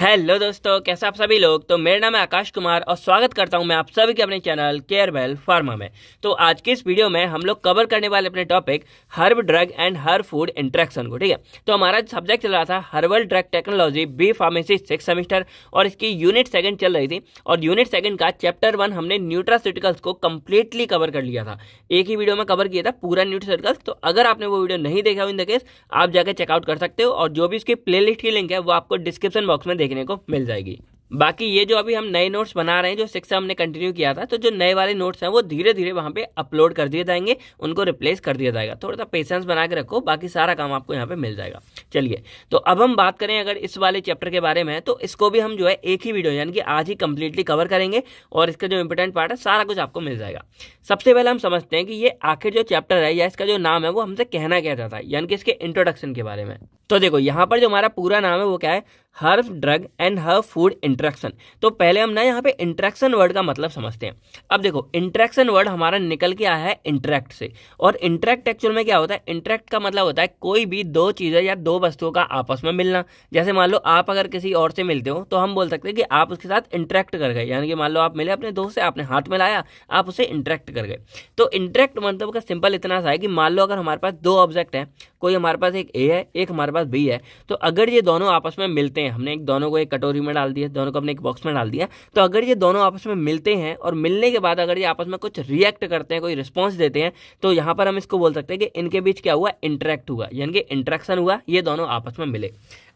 hello दोस्तों कैसे आप सभी लोग तो मेरा नाम है आकाश कुमार और स्वागत करता हूं मैं आप सभी के अपने चैनल केयर वेल फार्मा में तो आज के इस वीडियो में हम लोग कवर करने वाले अपने topic herb drug and herb food interaction को ठीक है तो हमारा सब्जेक्ट चल रहा था herbal drug technology B pharmacy six semester और इसकी यूनिट सेकेंड चल रही थी और यूनिट सेकेंड का चैप्टर वन हमने न्यूट्रासिटिकल्स को कम्प्लीटली कवर कर लिया था एक ही वीडियो में कवर किया था पूरा न्यूट्रासिटिकल्स तो अगर आपने वो वीडियो नहीं देखा हो इन द केस आप जाकर चेकआउट कर सकते हो और जो भी उसकी प्ले की लिंक है वो आपको डिस्क्रिप्शन बॉक्स में देखने को मिल जाएगी बाकी ये जो अभी हम नए नोट्स बना रहे हैं जो सिक्स हमने कंटिन्यू किया था तो जो नए वाले नोट्स हैं वो धीरे धीरे वहाँ पे अपलोड कर दिए जाएंगे उनको रिप्लेस कर दिया जाएगा थोड़ा सा पेशेंस बना के रखो बाकी सारा काम आपको यहाँ पे मिल जाएगा चलिए तो अब हम बात करें अगर इस वाले चैप्टर के बारे में तो इसको भी हम जो है एक ही वीडियो यानी कि आज ही कम्प्लीटली कवर करेंगे और इसका जो इंपॉर्टेंट पार्ट है सारा कुछ आपको मिल जाएगा सबसे पहले हम समझते हैं कि ये आखिर जो चैप्टर है या इसका जो नाम है वो हमसे कहना क्या चाहता है यानी कि इसके इंट्रोडक्शन के बारे में तो देखो यहाँ पर जो हमारा पूरा नाम है वो क्या है herb drug and herb food interaction तो पहले हम ना यहाँ पे इंट्रैक्शन वर्ड का मतलब समझते हैं अब देखो इंट्रैक्शन वर्ड हमारा निकल के आया है इंट्रैक्ट से और इंट्रैक्ट एक्चुअल में क्या होता है इंट्रैक्ट का मतलब होता है कोई भी दो चीज़ें या दो वस्तुओं का आपस में मिलना जैसे मान लो आप अगर किसी और से मिलते हो तो हम बोल सकते हैं कि आप उसके साथ इंट्रैक्ट कर गए यानी कि मान लो आप मिले अपने दोस्त से आपने हाथ मिलाया आप उसे इंट्रैक्ट कर गए तो इंट्रैक्ट मतलब का सिंपल इतना सा है कि मान लो अगर हमारे पास दो ऑब्जेक्ट हैं कोई हमारे पास एक ए है एक हमारे पास बी है तो अगर ये दोनों आपस में मिलते हैं हमने एक दोनों को एक कटोरी में डाल दिया दोनों को अपने एक बॉक्स में डाल दिया तो अगर ये दोनों आपस में मिलते हैं और मिलने के बाद अगर ये आपस में कुछ रिएक्ट करते हैं कोई रिस्पॉन्स देते हैं तो यहाँ पर हम इसको बोल सकते हैं कि इनके बीच क्या हुआ इंटरेक्ट हुआ यानी कि इंट्रैक्शन हुआ ये दोनों आपस में मिले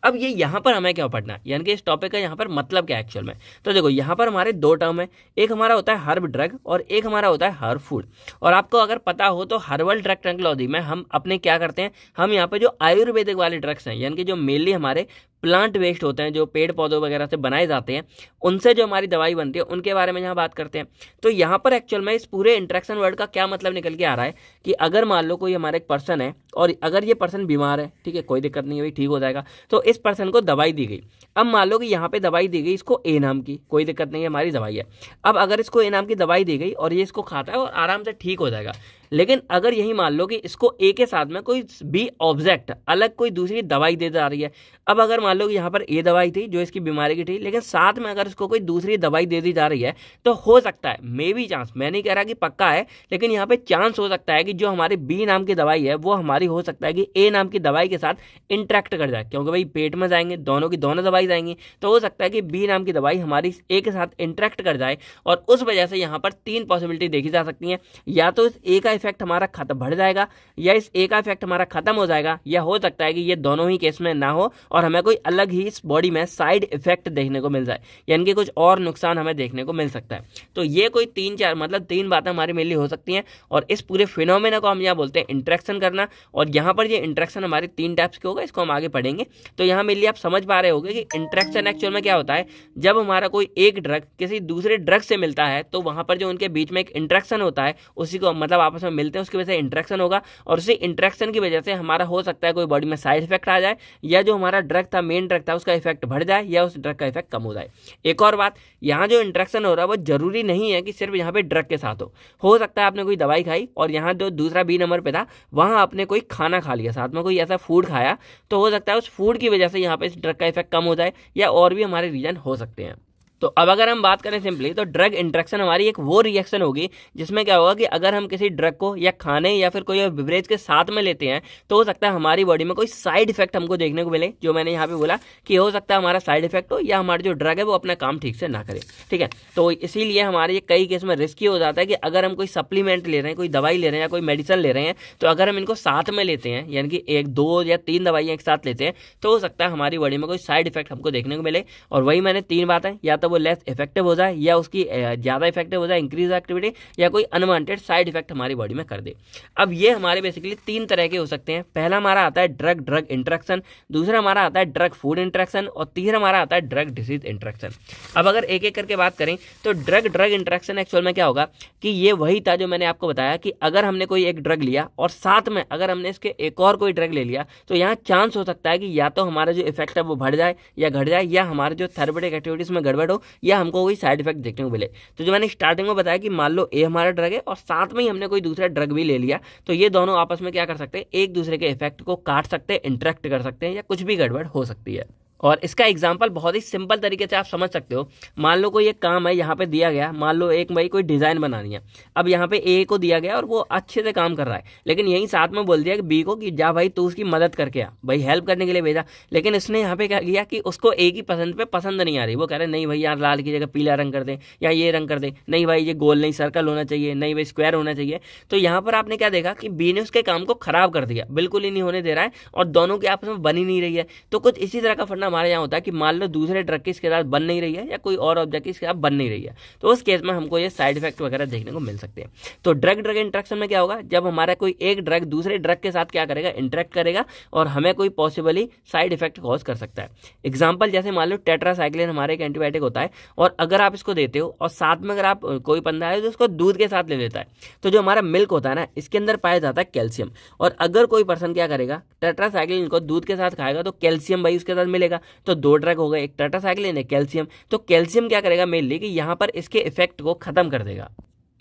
अब ये यहाँ पर हमें क्या पढ़ना है यानी कि इस टॉपिक का यहाँ पर मतलब क्या एक्चुअल में तो देखो यहाँ पर हमारे दो टर्म है एक हमारा होता है हर्ब ड्रग और एक हमारा होता है हर्ब फूड और आपको अगर पता हो तो हर्बल ड्रग टेक्नोलॉजी में हम अपने क्या करते हैं हम यहाँ पर जो आयुर्वेदिक वाले ड्रग्स हैं यानी कि जो मेनली हमारे प्लांट वेस्ट होते हैं जो पेड़ पौधों वगैरह से बनाए जाते हैं उनसे जो हमारी दवाई बनती है उनके बारे में यहाँ बात करते हैं तो यहाँ पर एक्चुअल में इस पूरे इंट्रैक्शन वर्ड का क्या मतलब निकल के आ रहा है कि अगर मान लो कोई हमारा एक पर्सन है और अगर ये पर्सन बीमार है ठीक है कोई दिक्कत नहीं है भाई ठीक हो जाएगा तो इस पर्सन को दवाई दी गई अब मान लो कि यहाँ पे दवाई दी गई इसको ए नाम की कोई दिक्कत नहीं है हमारी दवाई है अब अगर इसको ए नाम की दवाई दी गई और ये इसको खाता है और आराम से ठीक हो जाएगा लेकिन अगर यही मान लो कि इसको ए के साथ में कोई बी ऑब्जेक्ट अलग कोई दूसरी दवाई दे जा रही है अब अगर मान लो कि यहाँ पर ए दवाई थी जो इसकी बीमारी की थी लेकिन साथ में अगर इसको कोई दूसरी दवाई दे दी जा रही है तो हो सकता है मे बी चांस मैं नहीं कह रहा कि पक्का है लेकिन यहाँ पे चांस हो सकता है कि जो हमारे बी नाम की दवाई है वो हमारी हो सकता है कि ए नाम की दवाई के साथ इंट्रैक्ट कर जाए क्योंकि भाई पेट में जाएंगे दोनों की दोनों दवाई जाएंगी तो हो सकता है कि बी नाम की दवाई हमारी ए के साथ इंट्रैक्ट कर जाए और उस वजह से यहाँ पर तीन पॉसिबिलिटी देखी जा सकती हैं या तो इस ए का इफेक्ट हमारा खत्म बढ़ जाएगा या इस ए का इफेक्ट हमारा खत्म हो जाएगा या हो सकता है कि ये दोनों ही केस में ना हो और हमें कोई अलग ही इस बॉडी में साइड इफेक्ट देखने को मिल जाए यानी कि कुछ और नुकसान हमें देखने को मिल सकता है तो ये कोई तीन चार मतलब तीन बातें हमारी मेनली हो सकती हैं और इस पूरे फिनोमेना को हम यहाँ बोलते हैं इंट्रैक्शन करना और यहाँ पर ये इंट्रैक्शन हमारे तीन टाइप्स के होगा इसको हम आगे पढ़ेंगे तो यहाँ मेनली आप समझ पा रहे होगे कि इंट्रैक्शन एक्चुअल में क्या होता है जब हमारा कोई एक ड्रग किसी दूसरे ड्रग से मिलता है तो वहाँ पर जो उनके बीच में एक इंट्रैक्शन होता है उसी को मतलब आपस में मिलते हैं उसकी वजह से इंट्रैक्शन होगा और उसी इंट्रैक्शन की वजह से हमारा हो सकता है कोई बॉडी में साइड इफेक्ट आ जाए या जो हमारा ड्रग था मेन ड्रग था उसका इफेक्ट बढ़ जाए या उस ड्रग का इफेक्ट कम हो जाए एक और बात यहाँ जो इंट्रैक्शन हो रहा है वो जरूरी नहीं है कि सिर्फ यहाँ पे ड्रग के साथ हो हो सकता है आपने कोई दवाई खाई और यहाँ जो दूसरा बी नंबर पे था वहाँ आपने कोई खाना खा लिया साथ में कोई ऐसा फूड खाया तो हो सकता है उस फूड की वजह से यहाँ पे इस ड्रग का इफेक्ट कम हो जाए या और भी हमारे रीज़न हो सकते हैं तो अब अगर हम बात करें सिंपली तो ड्रग इंट्रेक्शन हमारी एक वो रिएक्शन होगी जिसमें क्या होगा कि अगर हम किसी ड्रग को या खाने या फिर कोई बिवरेज के साथ में लेते हैं तो हो सकता है हमारी बॉडी में कोई साइड इफेक्ट हमको देखने को मिले जो मैंने यहाँ पे बोला कि हो सकता है हमारा साइड इफेक्ट हो या हमारा जो ड्रग है वो अपना काम ठीक से ना करे ठीक है तो इसीलिए हमारे ये कई केस में रिस्की हो जाता है कि अगर हम कोई सप्लीमेंट ले रहे हैं कोई दवाई ले रहे हैं या कोई मेडिसिन ले रहे हैं तो अगर हम इनको साथ में लेते हैं यानी कि एक दो या तीन दवाइयाँ एक साथ लेते हैं तो हो सकता है हमारी बॉडी में कोई साइड इफेक्ट हमको देखने को मिले और वही मैंने तीन बातें या तो वो लेस इफेक्टिव हो जाए या उसकी ज़्यादा इफेक्टिव हो जाए इंक्रीज एक्टिविटी या कोई अनवांटेड साइड इफेक्ट हमारी बॉडी में कर दे अब ये हमारे बेसिकली तीन तरह के हो सकते हैं पहला हमारा आता है ड्रग ड्रग इंट्रैक्शन दूसरा हमारा आता है ड्रग फूड इंट्रैक्शन और तीसरा हमारा आता है ड्रग डिसीज इंट्रैक्शन अब अगर एक एक करके बात करें तो ड्रग ड्रग इंट्रैक्शन एक्चुअल में क्या होगा कि ये वही था जो मैंने आपको बताया कि अगर हमने कोई एक ड्रग लिया और साथ में अगर हमने इसके एक और कोई ड्रग ले लिया तो यहाँ चांस हो सकता है कि या तो हमारा जो इफेक्ट है वो बढ़ जाए या घट जाए या हमारे जो थर्बेटिक एक्टिविटीज़ में गड़बड़ हो या हमको कोई साइड इफेक्ट देखने को मिले तो जो मैंने स्टार्टिंग में बताया कि मान लो ए हमारा ड्रग है और साथ में ही हमने कोई दूसरा ड्रग भी ले लिया तो ये दोनों आपस में क्या कर सकते हैं एक दूसरे के इफेक्ट को काट सकते हैं इंटरेक्ट कर सकते हैं या कुछ भी गड़बड़ हो सकती है और इसका एग्जाम्पल बहुत ही सिंपल तरीके से आप समझ सकते हो मान लो कोई एक काम है यहाँ पे दिया गया मान लो एक भाई कोई डिज़ाइन बनानी है अब यहाँ पे ए को दिया गया और वो अच्छे से काम कर रहा है लेकिन यही साथ में बोल दिया कि बी को कि जा भाई तू उसकी मदद करके आ भाई हेल्प करने के लिए भेजा लेकिन इसने यहाँ पे क्या किया कि उसको ए की पसंद पर पसंद नहीं आ रही वो कह रहे नहीं भाई यार लाल की जगह पीला रंग कर दें या ये रंग कर दें नहीं भाई ये गोल नहीं सर्कल होना चाहिए नहीं भाई स्क्वायर होना चाहिए तो यहाँ पर आपने क्या देखा कि बी ने उसके काम को खराब कर दिया बिल्कुल ही नहीं होने दे रहा है और दोनों के आपस में बनी नहीं रही है तो कुछ इसी तरह का फंडा हमारे यहाँ होता है कि मान लो दूसरे ड्रग की इसके साथ बन नहीं रही है या कोई और ऑब्जेक्ट इसके साथ बन नहीं रही है तो उस केस में हमको ये साइड इफेक्ट वगैरह देखने को मिल सकते हैं तो ड्रग ड्रग इंट्रैक्शन में क्या होगा जब हमारा कोई एक ड्रग दूसरे ड्रग के साथ क्या करेगा इंट्रैक्ट करेगा और हमें कोई पॉसिबली साइड इफेक्ट कॉज कर सकता है एग्जाम्पल जैसे मान लो टेट्रासाइक्लिन हमारे एक एंटीबायोटिक होता है और अगर आप इसको देते हो और साथ में अगर आप कोई बंदा है तो उसको दूध के साथ ले लेता है तो जो हमारा मिल्क होता है ना इसके अंदर पाया जाता है कैल्शियम और अगर कोई पर्सन क्या करेगा टेट्रासाइक्लिन को दूध के साथ खाएगा तो कैल्शियम भाई उसके साथ मिलेगा जाएगा तो दो ड्रग गए एक टाटा एक कैल्शियम तो कैल्शियम क्या करेगा मेनली कि यहाँ पर इसके इफेक्ट को खत्म कर देगा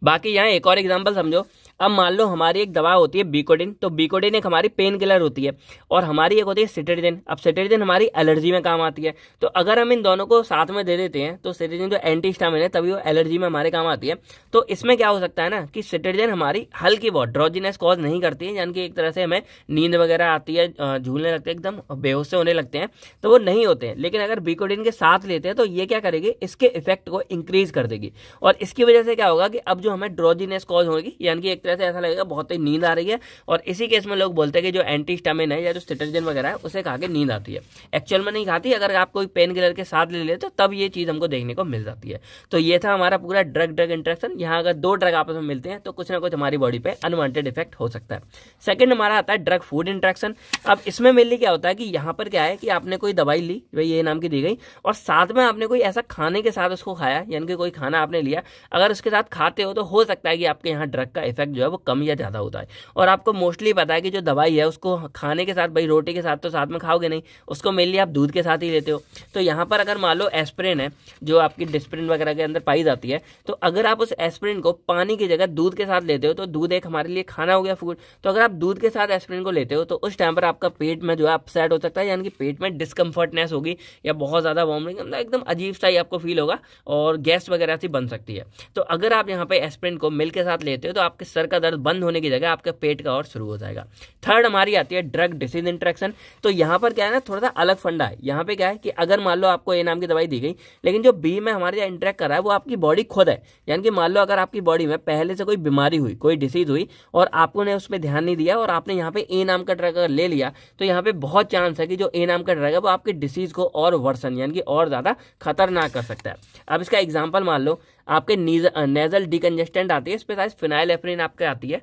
बाकी यहाँ एक और एग्जाम्पल समझो अब मान लो हमारी एक दवा होती है बीकोडिन तो बीकोडिन एक हमारी पेन किलर होती है और हमारी एक होती है सिटेडिन अब सिटेडिन हमारी एलर्जी में काम आती है तो अगर हम इन दोनों को साथ में दे देते हैं तो सिटेडिन जो एंटी स्टामिन है तभी वो एलर्जी में हमारे काम आती है तो इसमें क्या हो सकता है ना कि सिटेडिन हमारी हल्की बहुत ड्रॉजीनेस कॉज नहीं करती है यानी कि एक तरह से हमें नींद वगैरह आती है झूलने लगते हैं एकदम बेहोश से होने लगते हैं तो वो नहीं होते हैं लेकिन अगर बीकोडिन के साथ लेते हैं तो ये क्या करेगी इसके इफेक्ट को इंक्रीज कर देगी और इसकी वजह से क्या होगा कि अब जो हमें ड्रॉजीनेस कॉज होगी यानी कि एक स्ट्रेस से ऐसा लगेगा बहुत ही नींद आ रही है और इसी केस में लोग बोलते हैं कि जो एंटी स्टामिन है या जो सिटर्जन वगैरह है उसे खा के नींद आती है एक्चुअल में नहीं खाती अगर आप कोई पेन किलर के साथ ले लेते तब ये चीज़ हमको देखने को मिल जाती है तो ये था हमारा पूरा ड्रग ड्रग इंट्रेक्शन यहाँ अगर दो ड्रग आपस में मिलते हैं तो कुछ ना कुछ हमारी बॉडी पर अनवॉन्टेड इफेक्ट हो सकता है सेकेंड हमारा आता है ड्रग फूड इंट्रेक्शन अब इसमें मेनली क्या होता है कि यहाँ पर क्या है कि आपने कोई दवाई ली भाई ये नाम की दी गई और साथ में आपने कोई ऐसा खाने के साथ उसको खाया यानी कि कोई खाना आपने लिया अगर उसके साथ खाते हो तो हो सकता है कि आपके यहाँ ड्रग का इफेक्ट जो है वो कम या ज़्यादा होता है और आपको मोस्टली पता है कि जो दवाई है उसको खाने के साथ भाई रोटी के साथ तो साथ में खाओगे नहीं उसको मेनली आप दूध के साथ ही लेते हो तो यहाँ पर अगर मान लो एस्प्रिन है जो आपकी डिस्प्रिन वगैरह के अंदर पाई जाती है तो अगर आप उस एस्प्रिन को पानी की जगह दूध के साथ लेते हो तो दूध एक हमारे लिए खाना हो गया फूड तो अगर आप दूध के साथ एस्प्रिन को लेते हो तो उस टाइम पर आपका पेट में जो है अपसेट हो सकता है यानी कि पेट में डिस्कम्फर्टनेस होगी या बहुत ज़्यादा वॉमिटिंग मतलब एकदम अजीब सा ही आपको फील होगा और गैस वगैरह सी बन सकती है तो अगर आप यहाँ पर एस्प्रिन को मिल्क के साथ लेते हो तो आपके सर का दर्द बंद होने की जगह आपके पेट का और शुरू हो जाएगा थर्ड हमारी आती है ड्रग डिसीज इंट्रैक्शन तो यहाँ पर क्या है ना थोड़ा सा अलग फंडा है यहाँ पे क्या है कि अगर मान लो आपको ए नाम की दवाई दी गई लेकिन जो बी में हमारे यहाँ इंट्रैक्ट कर रहा है वो आपकी बॉडी खुद है यानी कि मान लो अगर आपकी बॉडी में पहले से कोई बीमारी हुई कोई डिसीज हुई और आपने उस पर ध्यान नहीं दिया और आपने यहाँ पे ए नाम का ड्रग अगर ले लिया तो यहाँ पे बहुत चांस है कि जो ए नाम का ड्रग है वो आपकी डिसीज को और वर्सन यानी कि और ज़्यादा खतरनाक कर सकता है अब इसका एग्जाम्पल मान लो आपके नेजल डिकन्जेस्टेंट आती है इसमें फिनाइल एफरिन आपके आती है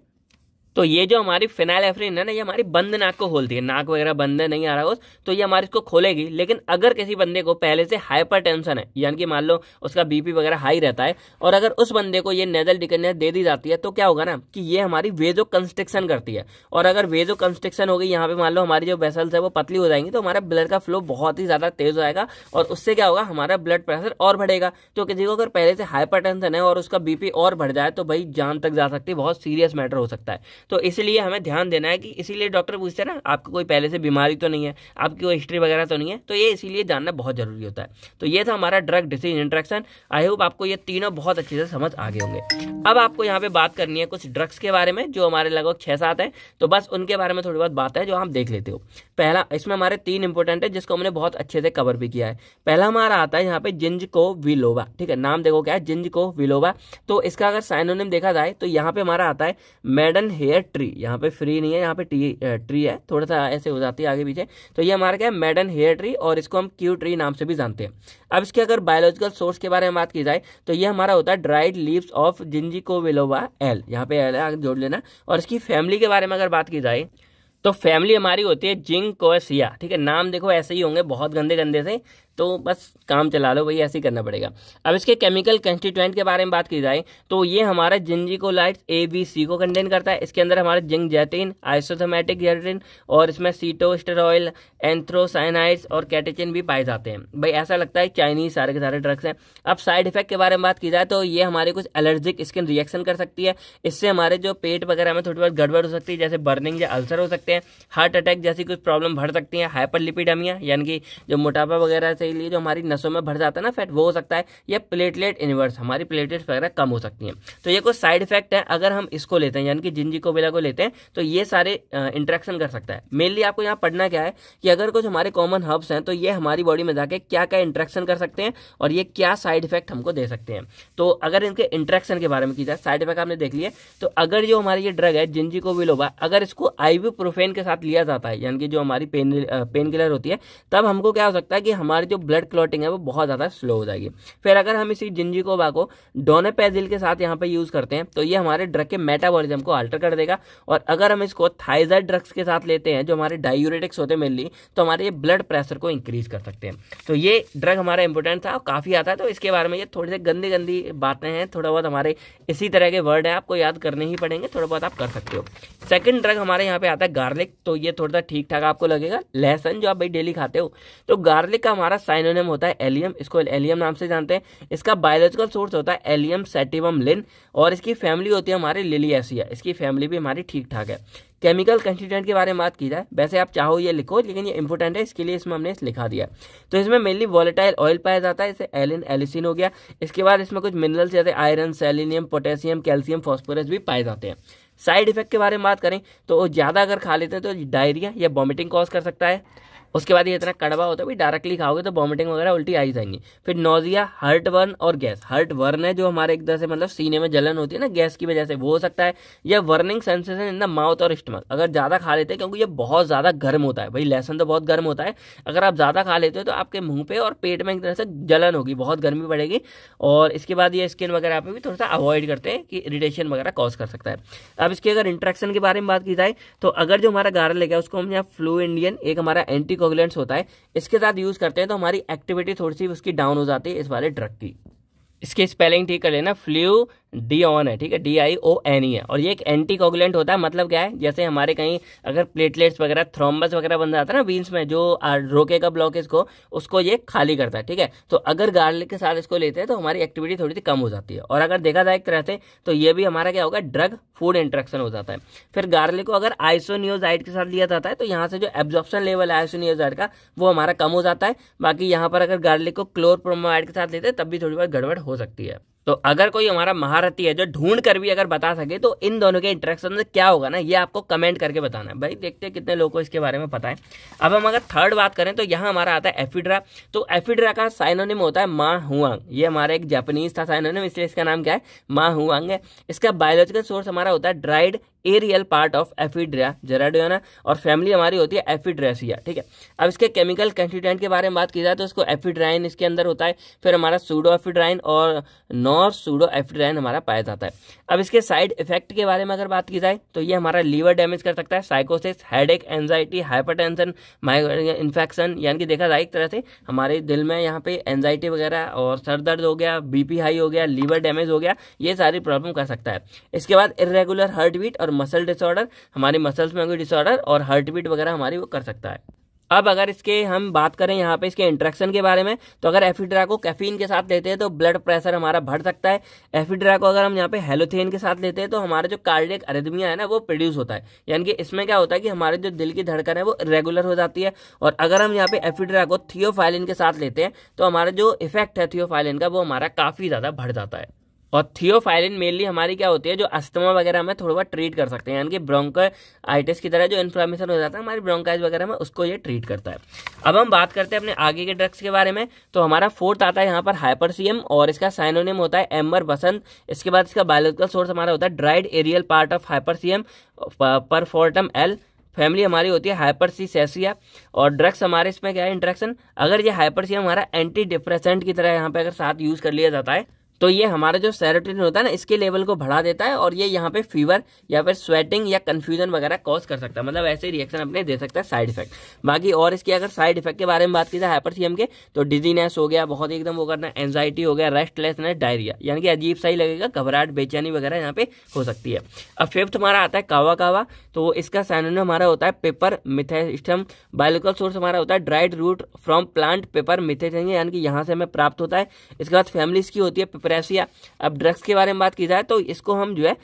तो ये जो हमारी फिनाइल एफरिन है ना ये हमारी बंद नाक को खोलती है नाक वगैरह बंद नहीं आ रहा उस तो ये हमारी इसको खोलेगी लेकिन अगर किसी बंदे को पहले से हाइपर टेंशन है यानी कि मान लो उसका बीपी वगैरह हाई रहता है और अगर उस बंदे को ये नेजल डिकनेस दे दी जाती है तो क्या होगा ना कि ये हमारी वेजो कंस्ट्रिक्शन करती है और अगर वेजो कंस्ट्रिक्शन होगी यहाँ पे मान लो हमारी जो वेसल्स है वो पतली हो जाएंगी तो हमारा ब्लड का फ्लो बहुत ही ज़्यादा तेज हो जाएगा और उससे क्या होगा हमारा ब्लड प्रेशर और बढ़ेगा तो किसी को अगर पहले से हाइपर है और उसका बीपी और बढ़ जाए तो भाई जान तक जा सकती है बहुत सीरियस मैटर हो सकता है तो इसलिए हमें ध्यान देना है कि इसीलिए डॉक्टर पूछते हैं ना आपको कोई पहले से बीमारी तो नहीं है आपकी कोई हिस्ट्री वगैरह तो नहीं है तो ये इसीलिए जानना बहुत ज़रूरी होता है तो ये था हमारा drug disease interaction I hope आपको ये तीनों बहुत अच्छे से समझ आ गए होंगे अब आपको यहाँ पे बात करनी है कुछ ड्रग्स के बारे में जो हमारे लगभग छः सात हैं तो बस उनके बारे में थोड़ी बहुत बात है जो हम देख लेते हो पहला इसमें हमारे तीन इंपॉर्टेंट है जिसको हमने बहुत अच्छे से कवर भी किया है पहला हमारा आता है यहाँ पे जिंज को विलोवा ठीक है नाम देखो क्या है जिंज को विलोवा तो इसका अगर साइनोनिम देखा जाए तो यहाँ पे हमारा आता है मेडन हेयर है ट्री यहाँ पे फ्री नहीं है यहाँ पे टी ट्री है थोड़ा सा ऐसे हो जाती है आगे पीछे तो ये हमारा क्या है मेडन हेयर ट्री और इसको हम क्यू ट्री नाम से भी जानते हैं अब इसके अगर बायोलॉजिकल सोर्स के बारे में बात की जाए तो ये हमारा होता है ड्राइड लीव्स ऑफ जिंजी विलोवा एल यहाँ पे एल है जोड़ लेना और इसकी फैमिली के बारे में अगर बात की जाए तो फैमिली हमारी होती है जिंग कोसिया ठीक है नाम देखो ऐसे ही होंगे बहुत गंदे गंदे से तो बस काम चला लो भाई ऐसे ही करना पड़ेगा अब इसके केमिकल कंस्टिट्यूएंट के बारे में बात की जाए तो ये हमारा जिंजिकोलाइट्स ए बी सी को कंटेन करता है इसके अंदर हमारा जिंक जैटिन आइसोथमेटिक जैटिन और इसमें सीटोस्टेरॉयल एंथ्रोसाइनाइड्स और कैटेचिन भी पाए जाते हैं भाई ऐसा लगता है चाइनीज सारे के सारे ड्रग्स हैं अब साइड इफेक्ट के बारे में बात की जाए तो ये हमारे कुछ एलर्जिक स्किन रिएक्शन कर सकती है इससे हमारे जो पेट वगैरह में थोड़ी बहुत गड़बड़ हो सकती है जैसे बर्निंग या अल्सर हो सकते हैं हैं हार्ट अटैक जैसी कुछ प्रॉब्लम भर सकती हैं हाइपर लिपिडमिया यानी कि जो मोटापा वगैरह से लिए जो हमारी नसों में भर जाता है ना फैट वो हो सकता है या प्लेटलेट इन्वर्स हमारी प्लेटलेट्स वगैरह कम हो सकती हैं तो ये कुछ साइड इफेक्ट है अगर हम इसको लेते हैं यानी कि जिंजी को बेला को लेते हैं तो ये सारे इंट्रैक्शन कर सकता है मेनली आपको यहाँ पढ़ना क्या है कि अगर कुछ हमारे कॉमन हर्ब्स हैं तो ये हमारी बॉडी में जाके क्या क्या इंट्रैक्शन कर सकते हैं और ये क्या साइड इफेक्ट हमको दे सकते हैं तो अगर इनके इंट्रैक्शन के बारे में की जाए साइड इफेक्ट आपने देख लिया तो अगर जो हमारी ये ड्रग है जिंजी को अगर इसको आईवी इबुप्रोफेन के साथ लिया जाता है यानी कि जो हमारी पेन पेन किलर होती है तब हमको क्या हो सकता है कि हमारी जो ब्लड क्लॉटिंग है वो बहुत ज़्यादा स्लो हो जाएगी फिर अगर हम इसी जिंजिकोबा को डोनेपेजिल के साथ यहाँ पर यूज़ करते हैं तो ये हमारे ड्रग के मेटाबॉलिज्म को अल्टर कर देगा और अगर हम इसको थाइजाइड ड्रग्स के साथ लेते हैं जो हमारे डायूरेटिक्स होते हैं मेनली तो हमारे ये ब्लड प्रेशर को इंक्रीज कर सकते हैं तो ये ड्रग हमारा इंपॉर्टेंट था और काफ़ी आता है तो इसके बारे में ये थोड़ी सी गंदी गंदी बातें हैं थोड़ा बहुत हमारे इसी तरह के वर्ड हैं आपको याद करने ही पड़ेंगे थोड़ा बहुत आप कर सकते हो सेकंड ड्रग हमारे यहाँ पे आता है गार्लिक तो ये थोड़ा सा ठीक ठाक आपको लगेगा लहसन जो आप भाई डेली खाते हो तो गार्लिक का हमारा साइनोनियम होता है एलियम इसको एलियम नाम से जानते हैं इसका बायोलॉजिकल सोर्स होता है एलियम सेटिवम लिन और इसकी फैमिली होती है हमारी लिलियासिया इसकी फैमिली भी हमारी ठीक ठाक है केमिकल कंस्टिटेंट के बारे में बात की जाए वैसे आप चाहो ये लिखो लेकिन ये इंपॉर्टेंट है इसके लिए इसमें हमने इस लिखा दिया तो इसमें मेनली वॉलेटाइल ऑयल पाया जाता है इसे एलिन एलिसिन हो गया इसके बाद इसमें कुछ मिनरल्स जैसे iron selenium potassium calcium phosphorus भी पाए जाते हैं साइड इफेक्ट के बारे में बात करें तो ज़्यादा अगर खा लेते हैं तो डायरिया या वॉमिटिंग कॉज कर सकता है उसके बाद ये इतना कड़वा होता है भी डायरेक्टली खाओगे तो वॉमिटिंग वगैरह उल्टी आ ही जाएंगी फिर नोजिया हर्ट वर्न और गैस हर्ट वर्न है जो हमारे एक तरह से मतलब सीने में जलन होती है ना गैस की वजह से वो हो सकता है या burning sensation in the mouth और स्टमक अगर ज़्यादा खा लेते हैं क्योंकि ये बहुत ज़्यादा गर्म होता है भाई लहसन तो बहुत गर्म होता है अगर आप ज़्यादा खा लेते हो तो आपके मुंह पे और पेट में एक तरह से जलन होगी बहुत गर्मी पड़ेगी और इसके बाद ये स्किन वगैरह पे भी थोड़ा सा अवॉइड करते हैं कि इरिटेशन वगैरह कॉज कर सकता है अब इसकी अगर इंट्रैक्शन के बारे में बात की जाए तो अगर जो हमारा गार्लिक है उसको हम यहाँ फ्लू इंडियन एक हमारा एंटी एंटीकोगुलेंट्स होता है इसके साथ यूज़ करते हैं तो हमारी एक्टिविटी थोड़ी सी उसकी डाउन हो जाती है इस वाले ड्रग की इसकी स्पेलिंग ठीक कर लेना फ्लू डी ऑन है ठीक है D I O N E है और ये एक एंटी कोगुलेंट होता है मतलब क्या है जैसे हमारे कहीं अगर प्लेटलेट्स वगैरह थ्रोम्बस वगैरह बन जाता है ना बीन्स में जो रोकेगा ब्लॉकेज को उसको ये खाली करता है ठीक है तो अगर गार्लिक के साथ इसको लेते हैं तो हमारी एक्टिविटी थोड़ी सी कम हो जाती है और अगर देखा जाए एक तरह से तो ये भी हमारा क्या होगा ड्रग फूड इंट्रेक्शन हो जाता है फिर गार्लिक को अगर आइसोनियोजाइड के साथ लिया जाता है तो यहाँ से जो एब्जॉर्प्शन लेवल है आइसोनियोजाइड का वो हमारा कम हो जाता है बाकी यहाँ पर अगर गार्लिक को क्लोर प्रोमाइड के साथ लेते हैं तब भी थोड़ी बहुत गड़बड़ हो सकती है तो अगर कोई हमारा महारथी है जो ढूंढ कर भी अगर बता सके तो इन दोनों के इंटरेक्शन में क्या होगा ना ये आपको कमेंट करके बताना है भाई देखते हैं कितने लोगों को इसके बारे में पता है अब हम अगर थर्ड बात करें तो यहाँ हमारा आता है एफिड्रा तो एफिड्रा का साइनोनिम होता है मा हुआंग ये हमारा एक जापानीज था साइनोनिम इसलिए इसका नाम क्या है मा हुआंग है इसका बायोलॉजिकल सोर्स हमारा होता है dried aerial part of Ephedra gerardiana और फैमिली हमारी होती है एफिड्रेसिया ठीक है अब इसके केमिकल कंस्टिटेंट के बारे में बात की जाए तो इसको एफिड्राइन इसके अंदर होता है फिर हमारा सूडो एफिड्राइन और नॉर सूडो एफिड्राइन हमारा पाया जाता है अब इसके साइड इफेक्ट के बारे में अगर बात की जाए तो ये हमारा लीवर डैमेज कर सकता है साइकोसिस एक एनजाइटी टेंशन इन्फेक्शन यानी कि देखा जाए एक तरह से हमारे दिल में यहाँ पे एनजाइटी वगैरह और सर दर्द हो गया बीपी हाई हो गया लीवर डैमेज हो गया ये सारी प्रॉब्लम कर सकता है इसके बाद इरेगुलर हार्ट बीट और मसल डिसऑर्डर हमारे मसल्स में कोई डिसऑर्डर और हार्ट बीट वगैरह हमारी वो कर सकता है अब अगर इसके हम बात करें यहाँ पे इसके इंट्रैक्शन के बारे में तो अगर एफिड्रा को कैफीन के साथ लेते हैं तो ब्लड प्रेशर हमारा बढ़ सकता है एफिड्रा को अगर हम यहाँ पे हेलोथेन के साथ लेते हैं तो हमारा जो कार्डियक अरिदमिया है ना वो प्रोड्यूस होता है यानी कि इसमें क्या होता है कि हमारे जो दिल की धड़कन है वो रेगुलर हो जाती है और अगर हम यहाँ पे एफिड्रा को थियोफाइलिन के साथ लेते हैं तो हमारा जो इफेक्ट है थियोफाइलिन का वो हमारा काफ़ी ज़्यादा बढ़ जाता है और थियोफाइलिन मेनली हमारी क्या होती है जो अस्थमा वगैरह में थोड़ा बहुत ट्रीट कर सकते हैं यानी कि आइटिस की तरह जो इन्फ्लामेशन हो जाता है हमारी ब्रोंकाइज वगैरह में उसको ये ट्रीट करता है अब हम बात करते हैं अपने आगे के ड्रग्स के बारे में तो हमारा फोर्थ आता है यहाँ पर हाइपरसीएम और इसका साइनोनियम होता है एम्बर बसंत इसके बाद इसका बायोलॉजिकल सोर्स हमारा होता है dried aerial part of Hypericum perforatum L family हमारी होती है सेसिया और ड्रग्स हमारे इसमें क्या है इंट्रेक्शन अगर ये सीएम हमारा एंटी डिप्रेसेंट की तरह यहाँ पे अगर साथ यूज़ कर लिया जाता है तो ये हमारा जो सेरोटिन होता है ना इसके लेवल को बढ़ा देता है और ये यहाँ पे फीवर या फिर स्वेटिंग या कन्फ्यूजन वगैरह कॉज कर सकता है मतलब ऐसे रिएक्शन अपने दे सकता है साइड इफेक्ट बाकी और इसके अगर साइड इफेक्ट के बारे में बात की जाए हाइपर सीएम के तो डिजीनेस हो गया बहुत ही एकदम वो करना एनजाइटी हो गया रेस्टलेसनेस डायरिया यानी कि अजीब सा ही लगेगा घबराहट बेचैनी वगैरह यहाँ पे हो सकती है अब फिफ्थ हमारा आता है कावा कावा तो इसका सैनोन हमारा होता है पेपर मिथेस्टम बायोलिकल सोर्स हमारा होता है dried root from plant Piper methysticum यानी कि यहाँ से हमें प्राप्त होता है इसके बाद फैमिलीज की होती है डिप्रेसिया अब ड्रग्स के बारे में बात की जाए तो इसको हम जो है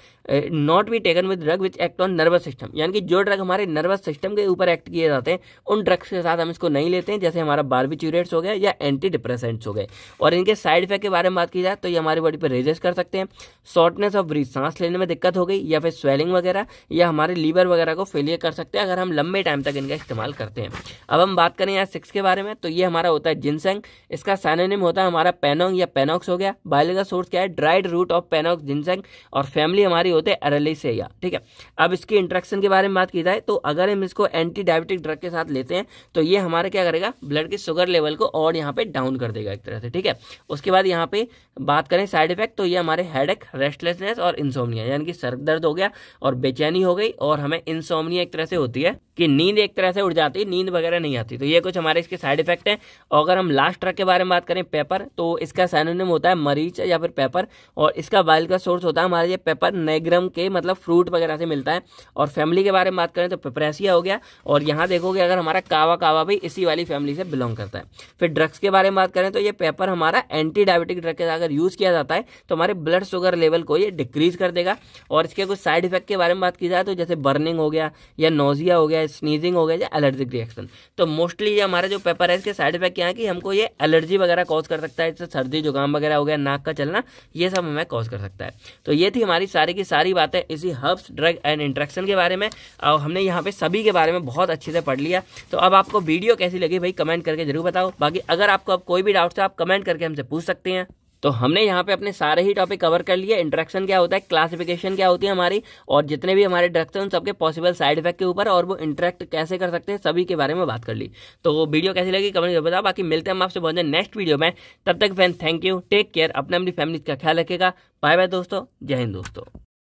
not be taken with drug which act on nervous system यानी कि जो ड्रग हमारे नर्वस सिस्टम के ऊपर एक्ट किए जाते हैं उन ड्रग्स के साथ हम इसको नहीं लेते हैं जैसे हमारा बारबिट्यूरेट्स हो गया या एंटी डिप्रेसेंट्स हो गए और इनके साइड इफेक्ट के बारे में बात की जाए तो ये हमारी बॉडी पर रेजेस कर सकते हैं शॉर्टनेस ऑफ ब्रीथ सांस लेने में दिक्कत हो गई या फिर स्वेलिंग वगैरह या हमारे लीवर वगैरह को फेलियर कर सकते हैं अगर हम लंबे टाइम तक इनका इस्तेमाल करते हैं अब हम बात करें यहाँ सिक्स के बारे में तो ये हमारा होता है जिनसेंग इसका सैनोनिम होता है हमारा पेनोंग या पेनोक्स हो गया बायोलॉजी जानकारी का सोर्स क्या है dried root of Panax ginseng और फैमिली हमारी होते हैं अरेलीसेया ठीक है अब इसकी इंट्रेक्शन के बारे में बात की जाए तो अगर हम इसको एंटी डायबिटिक ड्रग के साथ लेते हैं तो ये हमारे क्या करेगा ब्लड के शुगर लेवल को और यहाँ पे डाउन कर देगा एक तरह से ठीक है उसके बाद यहाँ पे बात करें साइड इफेक्ट तो ये हमारे हेड रेस्टलेसनेस और इंसोमिया यानी कि सर दर्द हो गया और बेचैनी हो गई और हमें इंसोमिया एक तरह से होती है कि नींद एक तरह से उड़ जाती है नींद वगैरह नहीं आती तो ये कुछ हमारे इसके साइड इफेक्ट हैं और अगर हम लास्ट ट्रक के बारे में बात करें पेपर तो इसका सैनोनिम होता है मरीच है या फिर पेपर और इसका बाइल का सोर्स होता है हमारे ये पेपर नेग्रम के मतलब फ्रूट वगैरह से मिलता है और फैमिली के बारे में बात करें तो पेपरेसिया हो गया और यहाँ देखोगे अगर हमारा कावा कावा भी इसी वाली फैमिली से बिलोंग करता है फिर ड्रग्स के बारे में बात करें तो ये पेपर हमारा एंटी डायबिटिक ड्रग के अगर यूज़ किया जाता है तो हमारे ब्लड शुगर लेवल को ये डिक्रीज कर देगा और इसके कुछ साइड इफेक्ट के बारे में बात की जाए तो जैसे बर्निंग हो गया या नोजिया हो गया स्नीजिंग हो गया या एलर्जिक रिएक्शन तो मोस्टली ये हमारा जो पेपर है इसके साइड इफेक्ट क्या है कि हमको ये एलर्जी वगैरह कॉज कर सकता है जैसे सर्दी जुकाम वगैरह हो गया नाक का चलना ये सब हमें कॉज कर सकता है तो ये थी हमारी सारी की सारी बातें इसी हर्ब्स ड्रग एंड इंट्रैक्शन के बारे में और हमने यहाँ पे सभी के बारे में बहुत अच्छे से पढ़ लिया तो अब आपको वीडियो कैसी लगी भाई कमेंट करके जरूर बताओ बाकी अगर आपको अब कोई भी डाउट था आप कमेंट करके हमसे पूछ सकते हैं तो हमने यहाँ पे अपने सारे ही टॉपिक कवर कर लिए इंट्रैक्शन क्या होता है क्लासिफिकेशन क्या होती है हमारी और जितने भी हमारे ड्रग्स हैं उन सबके पॉसिबल साइड इफेक्ट के ऊपर और वो इंट्रैक्ट कैसे कर सकते हैं सभी के बारे में बात कर ली तो वीडियो कैसी लगी कमेंट कर बताओ बाकी मिलते हैं हम आपसे बहुत नेक्स्ट वीडियो में तब तक फैन थैंक यू टेक केयर अपने अपनी फैमिली का ख्याल रखेगा बाय बाय दोस्तों जय हिंद दोस्तों